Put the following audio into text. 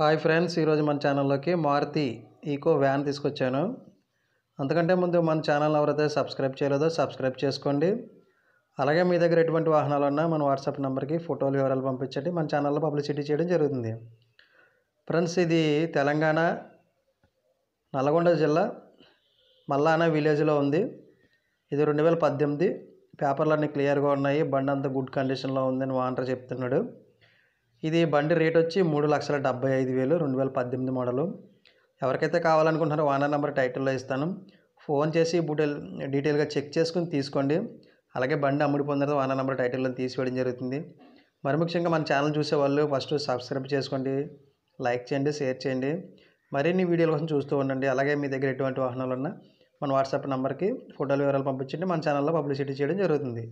hi friends ఈరోజు మన ఛానల్లోకి మారుతి ఈకో వ్యాన్ తీసుకొచ్చాను అంతకంటే ముందు మన ఛానల్ ఎవరైతే సబ్స్క్రైబ్ చేయలేదో సబ్స్క్రైబ్ చేసుకోండి అలాగే మీ దగ్గర ఎటువంటి వాహనాలు ఉన్నా మన వాట్సాప్ నెంబర్కి ఫోటోలు వివరాలు పంపించండి మన ఛానల్లో పబ్లిసిటీ చేయడం జరుగుతుంది ఫ్రెండ్స్ ఇది తెలంగాణ నల్గొండ జిల్లా మల్లానా విలేజ్లో ఉంది ఇది రెండు వేల పద్దెనిమిది పేపర్లు అన్నీ క్లియర్గా ఉన్నాయి బండి అంతా గుడ్ కండిషన్లో ఉందని వాంటర్ చెప్తున్నాడు ఇది బండి రేట్ వచ్చి మూడు లక్షల డెబ్బై ఐదు వేలు రెండు వేల పద్దెనిమిది మోడలు ఎవరికైతే కావాలనుకుంటున్నారో ఓనర్ నెంబర్ టైటిల్లో ఇస్తాను ఫోన్ చేసి బుటెల్ డీటెయిల్గా చెక్ చేసుకుని తీసుకోండి అలాగే బండి అమ్ముడు పొందిన ఓనర్ నెంబర్ టైటిల్లో తీసివేయడం జరుగుతుంది మరి ముఖ్యంగా మన ఛానల్ చూసేవాళ్ళు ఫస్ట్ సబ్స్క్రైబ్ చేసుకోండి లైక్ చేయండి షేర్ చేయండి మరిన్ని వీడియోల కోసం చూస్తూ ఉండండి అలాగే మీ దగ్గర ఎటువంటి వాహనాలు ఉన్నా మన వాట్సాప్ నెంబర్కి ఫోటోలు వివరాలు పంపించండి మన ఛానల్లో పబ్లిసిటీ చేయడం జరుగుతుంది